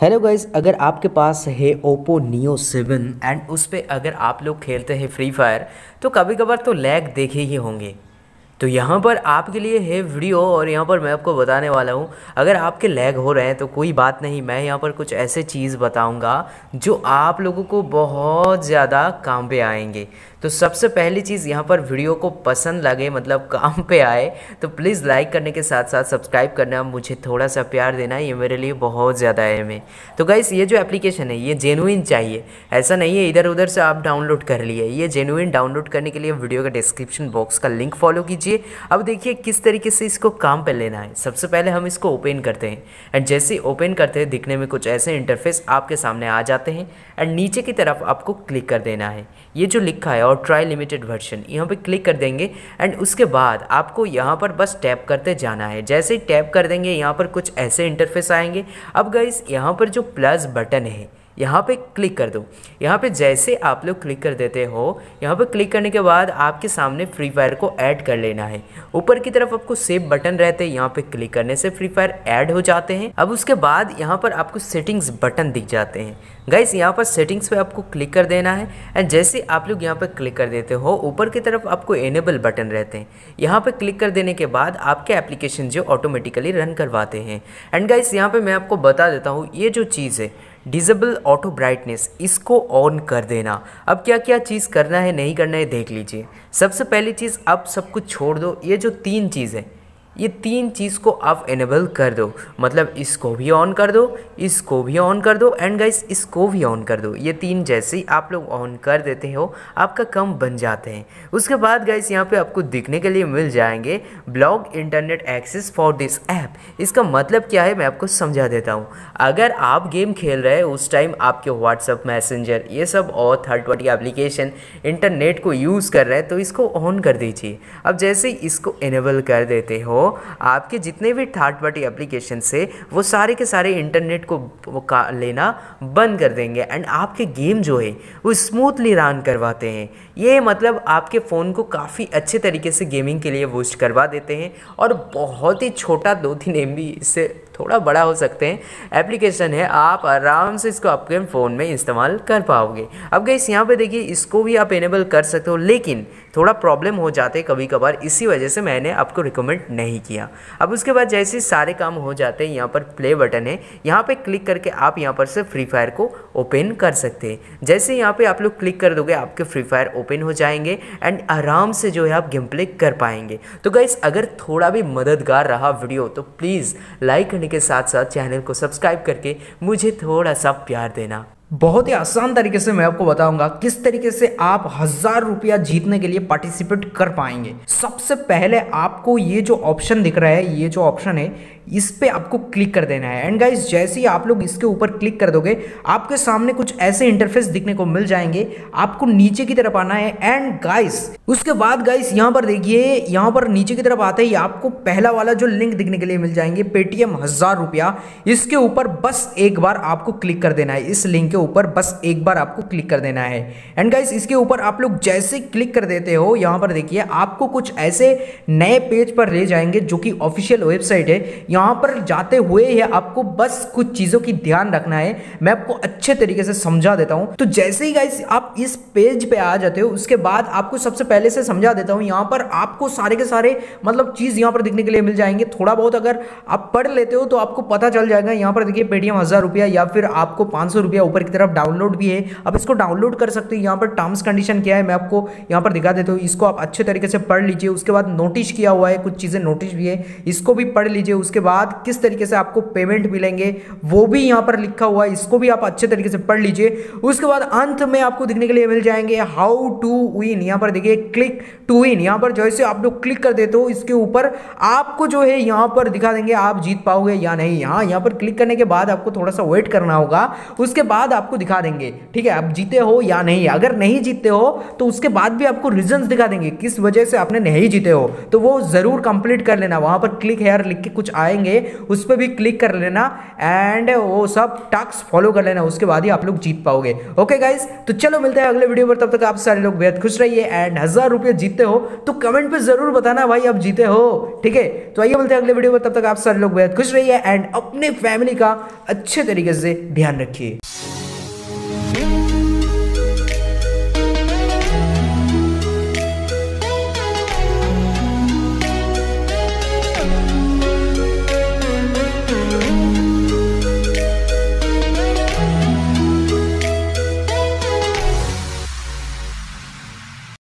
hello guys अगर आपके पास है ओप्पो नियो सेवन एंड उस पर अगर आप लोग खेलते हैं फ्री फायर तो कभी कभार तो लैग देखे ही होंगे तो यहाँ पर आपके लिए है वीडियो और यहाँ पर मैं आपको बताने वाला हूँ अगर आपके लैग हो रहे हैं तो कोई बात नहीं मैं यहाँ पर कुछ ऐसे चीज़ बताऊँगा जो आप लोगों को बहुत ज़्यादा काम पे आएंगे तो सबसे पहली चीज़ यहाँ पर वीडियो को पसंद लगे मतलब काम पे आए तो प्लीज़ लाइक करने के साथ साथ सब्सक्राइब करना मुझे थोड़ा सा प्यार देना ये मेरे लिए बहुत ज़्यादा अहम है तो गाइस ये जो एप्लीकेशन है ये जेनुइन चाहिए ऐसा नहीं है इधर उधर से आप डाउनलोड कर लिए ये जेनुइन डाउनलोड करने के लिए वीडियो का डिस्क्रिप्शन बॉक्स का लिंक फॉलो कीजिए अब देखिए किस तरीके से इसको काम पर लेना है सबसे पहले हम इसको ओपन करते हैं एंड जैसे ओपन करते हैं दिखने में कुछ ऐसे इंटरफेस आपके सामने आ जाते हैं एंड नीचे की तरफ आपको क्लिक कर देना है ये जो लिखा है और ट्राई लिमिटेड वर्जन यहाँ पे क्लिक कर देंगे एंड उसके बाद आपको यहाँ पर बस टैप करते जाना है जैसे ही टैप कर देंगे यहाँ पर कुछ ऐसे इंटरफेस आएंगे अब गाइस यहाँ पर जो प्लस बटन है यहाँ पे क्लिक कर दो यहाँ पे जैसे आप लोग क्लिक कर देते हो यहाँ पे क्लिक करने के बाद आपके सामने फ्री फायर को ऐड कर लेना है ऊपर की तरफ आपको सेव बटन रहते हैं यहाँ पे क्लिक करने से फ्री फायर ऐड हो जाते हैं अब उसके बाद यहाँ पर आपको सेटिंग्स बटन दिख जाते हैं गाइस यहाँ पर सेटिंग्स पे आपको क्लिक कर देना है एंड जैसे आप लोग यहाँ पर क्लिक कर देते हो ऊपर की तरफ आपको एनेबल बटन रहते हैं यहाँ पर क्लिक कर देने के बाद आपके एप्लीकेशन जो ऑटोमेटिकली रन करवाते हैं एंड गाइस यहाँ पर मैं आपको बता देता हूँ ये जो चीज़ है डिजेबल ऑटो ब्राइटनेस इसको ऑन कर देना अब क्या क्या चीज़ करना है नहीं करना है देख लीजिए सबसे पहली चीज़ आप सब कुछ छोड़ दो ये जो तीन चीज़ है ये तीन चीज़ को आप इनेबल कर दो मतलब इसको भी ऑन कर दो इसको भी ऑन कर दो एंड गाइस इसको भी ऑन कर दो ये तीन जैसे ही आप लोग ऑन कर देते हो आपका कम बन जाते हैं उसके बाद गाइस यहाँ पे आपको दिखने के लिए मिल जाएंगे blog internet access for this app इसका मतलब क्या है मैं आपको समझा देता हूँ अगर आप गेम खेल रहे हैं उस टाइम आपके व्हाट्सअप मैसेंजर ये सब और थर्ड पार्टी एप्लीकेशन इंटरनेट को यूज़ कर रहे हैं तो इसको ऑन कर दीजिए अब जैसे इसको इनेबल कर देते हो आपके जितने भी थर्ड पार्टी एप्लीकेशन से वो सारे के सारे इंटरनेट को लेना बंद कर देंगे एंड आपके गेम जो है वो स्मूथली रन करवाते हैं ये मतलब आपके फ़ोन को काफ़ी अच्छे तरीके से गेमिंग के लिए बूस्ट करवा देते हैं और बहुत ही छोटा दो तीन एम इससे थोड़ा बड़ा हो सकते हैं एप्लीकेशन है आप आराम से इसको आपके फ़ोन में इस्तेमाल कर पाओगे अब गई यहाँ पे देखिए इसको भी आप इनेबल कर सकते हो लेकिन थोड़ा प्रॉब्लम हो जाते कभी कभार इसी वजह से मैंने आपको रिकमेंड नहीं किया अब उसके बाद जैसे सारे काम हो जाते हैं यहाँ पर प्ले बटन है यहाँ पर क्लिक करके आप यहाँ पर से फ्री फायर को ओपन कर सकते हैं जैसे यहाँ पर आप लोग क्लिक कर दोगे आपके फ्री फायर ओपन ओपन हो जाएंगे एंड आराम से जो है आप गेम प्ले कर पाएंगे तो गाइस अगर थोड़ा भी मददगार रहा वीडियो तो प्लीज़ लाइक करने के साथ साथ चैनल को सब्सक्राइब करके मुझे थोड़ा सा प्यार देना बहुत ही आसान तरीके से मैं आपको बताऊंगा किस तरीके से आप हजार रुपया जीतने के लिए पार्टिसिपेट कर पाएंगे सबसे पहले आपको ये जो ऑप्शन दिख रहा है ये जो ऑप्शन है इस पे आपको क्लिक कर देना है एंड गाइस जैसे ही आप लोग इसके ऊपर क्लिक कर दोगे आपके सामने कुछ ऐसे इंटरफेस दिखने को मिल जाएंगे आपको नीचे की तरफ आना है एंड गाइस उसके बाद गाइस यहां पर देखिए यहां पर नीचे की तरफ आते ही आपको पहला वाला जो लिंक दिखने के लिए मिल जाएंगे पेटीएम हजार रुपया इसके ऊपर बस एक बार आपको क्लिक कर देना है इस लिंक के के ऊपर बस एक बार आपको क्लिक कर देना है एंड गाइस इसके ऊपर आप लोग जैसे क्लिक कर देते हो यहाँ पर देखिए आपको कुछ ऐसे नए पेज पर ले जाएंगे जो कि ऑफिशियल वेबसाइट है यहाँ पर जाते हुए ही आपको बस कुछ चीज़ों की ध्यान रखना है मैं आपको अच्छे तरीके से समझा देता हूँ तो जैसे ही गाइस आप इस पेज पर पे आ जाते हो उसके बाद आपको सबसे पहले से समझा देता हूँ यहाँ पर आपको सारे के सारे मतलब चीज़ यहाँ पर दिखने के लिए मिल जाएंगे थोड़ा बहुत अगर आप पढ़ लेते हो तो आपको पता चल जाएगा यहाँ पर देखिए पेटीएम हज़ार रुपया या फिर आपको पाँच सौ रुपया ऊपर की तरफ डाउनलोड भी है अब इसको डाउनलोड कर सकते हो यहाँ पर टर्म्स कंडीशन क्या है मैं आपको यहाँ पर दिखा देता हूँ इसको आप अच्छे तरीके से पढ़ लीजिए उसके बाद नोटिस किया हुआ है कुछ चीज़ें नोटिस भी है इसको भी पढ़ लीजिए उसके बाद किस तरीके से आपको पेमेंट मिलेंगे वो भी यहाँ पर लिखा हुआ है इसको भी आप अच्छे तरीके से पढ़ लीजिए उसके बाद अंत में आपको दिखने के लिए मिल जाएंगे हाउ टू विन यहाँ पर देखिए क्लिक टू विन यहाँ पर जैसे आप लोग क्लिक कर देते हो इसके ऊपर आपको जो है यहाँ पर दिखा देंगे आप जीत पाओगे या नहीं यहाँ यहाँ पर क्लिक करने के बाद आपको थोड़ा सा वेट करना होगा उसके बाद आपको दिखा देंगे ठीक है आप जीते हो या नहीं अगर नहीं जीते हो तो उसके बाद भी आपको रीजंस दिखा देंगे किस वजह से आपने नहीं जीते हो तो वो ज़रूर कंप्लीट कर लेना वहां पर क्लिक हेयर लिख के कुछ आएंगे उस पर भी क्लिक कर लेना एंड वो सब टास्क फॉलो कर लेना उसके बाद ही आप लोग जीत पाओगे ओके गाइज तो चलो मिलते हैं अगले वीडियो पर तब तक आप सारे लोग बेहद खुश रहिए एंड हज़ार रुपये जीतते हो तो कमेंट पर ज़रूर बताना भाई आप जीते हो ठीक है तो आइए मिलते हैं अगले वीडियो पर तब तक आप सारे लोग बेहद खुश रहिए एंड अपने फैमिली का अच्छे तरीके से ध्यान रखिए